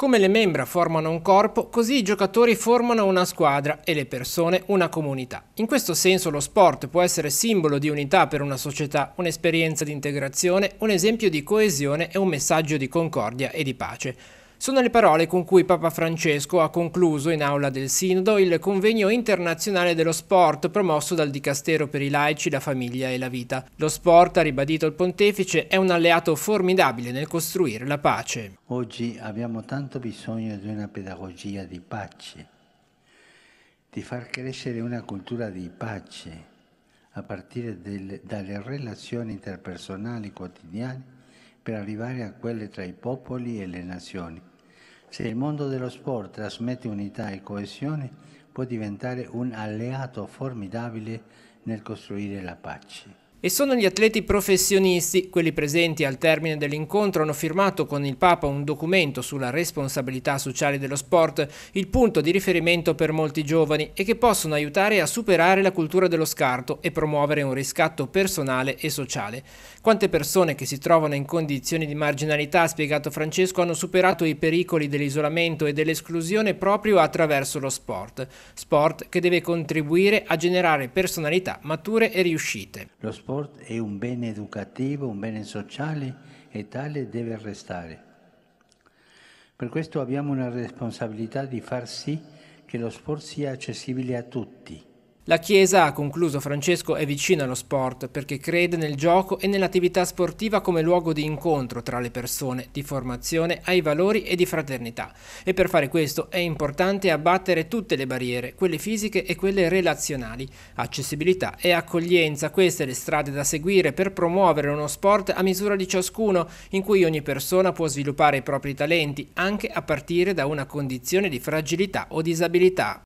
Come le membra formano un corpo, così i giocatori formano una squadra e le persone una comunità. In questo senso lo sport può essere simbolo di unità per una società, un'esperienza di integrazione, un esempio di coesione e un messaggio di concordia e di pace. Sono le parole con cui Papa Francesco ha concluso in aula del Sinodo il convegno internazionale dello sport promosso dal Dicastero per i laici, la famiglia e la vita. Lo sport, ha ribadito il pontefice, è un alleato formidabile nel costruire la pace. Oggi abbiamo tanto bisogno di una pedagogia di pace, di far crescere una cultura di pace a partire del, dalle relazioni interpersonali quotidiane per arrivare a quelle tra i popoli e le nazioni se il mondo dello sport trasmette unità e coesione, può diventare un alleato formidabile nel costruire la pace. E sono gli atleti professionisti, quelli presenti al termine dell'incontro, hanno firmato con il Papa un documento sulla responsabilità sociale dello sport, il punto di riferimento per molti giovani e che possono aiutare a superare la cultura dello scarto e promuovere un riscatto personale e sociale. Quante persone che si trovano in condizioni di marginalità, ha spiegato Francesco, hanno superato i pericoli dell'isolamento e dell'esclusione proprio attraverso lo sport. Sport che deve contribuire a generare personalità mature e riuscite sport è un bene educativo, un bene sociale e tale deve restare. Per questo abbiamo una responsabilità di far sì che lo sport sia accessibile a tutti la Chiesa, ha concluso Francesco, è vicina allo sport perché crede nel gioco e nell'attività sportiva come luogo di incontro tra le persone, di formazione ai valori e di fraternità. E per fare questo è importante abbattere tutte le barriere, quelle fisiche e quelle relazionali. Accessibilità e accoglienza, queste le strade da seguire per promuovere uno sport a misura di ciascuno, in cui ogni persona può sviluppare i propri talenti, anche a partire da una condizione di fragilità o disabilità.